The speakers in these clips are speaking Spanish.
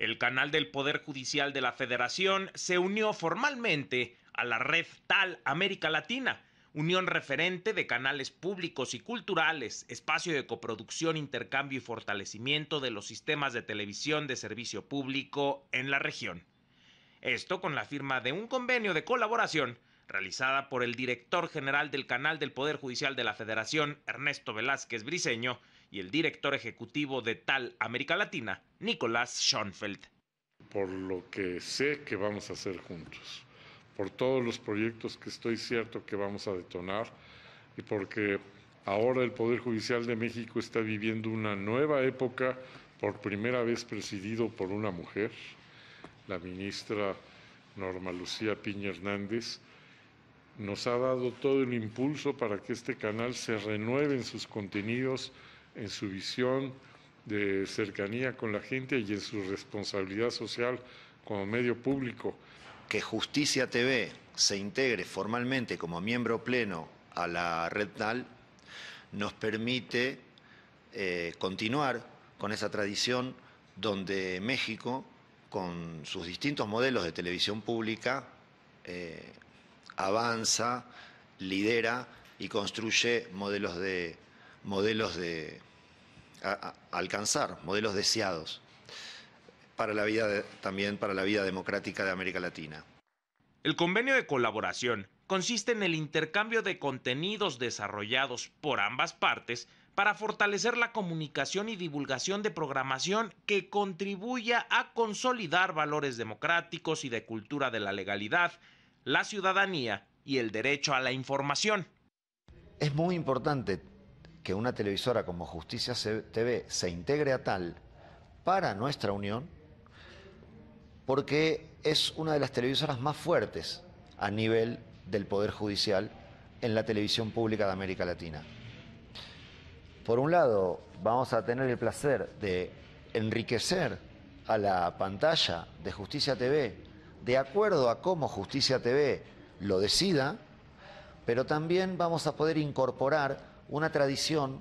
El canal del Poder Judicial de la Federación se unió formalmente a la red TAL América Latina, unión referente de canales públicos y culturales, espacio de coproducción, intercambio y fortalecimiento de los sistemas de televisión de servicio público en la región. Esto con la firma de un convenio de colaboración realizada por el director general del Canal del Poder Judicial de la Federación, Ernesto Velázquez Briseño y el director ejecutivo de TAL América Latina, Nicolás Schoenfeld. Por lo que sé que vamos a hacer juntos, por todos los proyectos que estoy cierto que vamos a detonar y porque ahora el Poder Judicial de México está viviendo una nueva época, por primera vez presidido por una mujer, la ministra Norma Lucía Piña Hernández, nos ha dado todo el impulso para que este canal se renueve en sus contenidos, en su visión de cercanía con la gente y en su responsabilidad social como medio público. Que Justicia TV se integre formalmente como miembro pleno a la red TAL nos permite eh, continuar con esa tradición donde México, con sus distintos modelos de televisión pública, eh, avanza, lidera y construye modelos de modelos de alcanzar modelos deseados para la vida también para la vida democrática de América Latina. El convenio de colaboración consiste en el intercambio de contenidos desarrollados por ambas partes para fortalecer la comunicación y divulgación de programación que contribuya a consolidar valores democráticos y de cultura de la legalidad, la ciudadanía y el derecho a la información. Es muy importante que una televisora como Justicia TV se integre a tal para nuestra unión, porque es una de las televisoras más fuertes a nivel del Poder Judicial en la televisión pública de América Latina. Por un lado, vamos a tener el placer de enriquecer a la pantalla de Justicia TV de acuerdo a cómo Justicia TV lo decida, pero también vamos a poder incorporar una tradición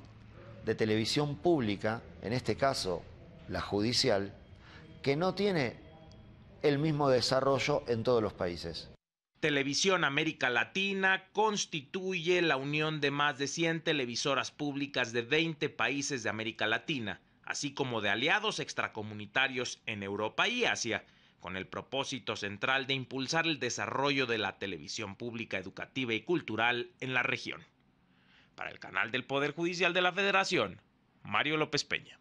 de televisión pública, en este caso la judicial, que no tiene el mismo desarrollo en todos los países. Televisión América Latina constituye la unión de más de 100 televisoras públicas de 20 países de América Latina, así como de aliados extracomunitarios en Europa y Asia, con el propósito central de impulsar el desarrollo de la televisión pública educativa y cultural en la región. Para el canal del Poder Judicial de la Federación, Mario López Peña.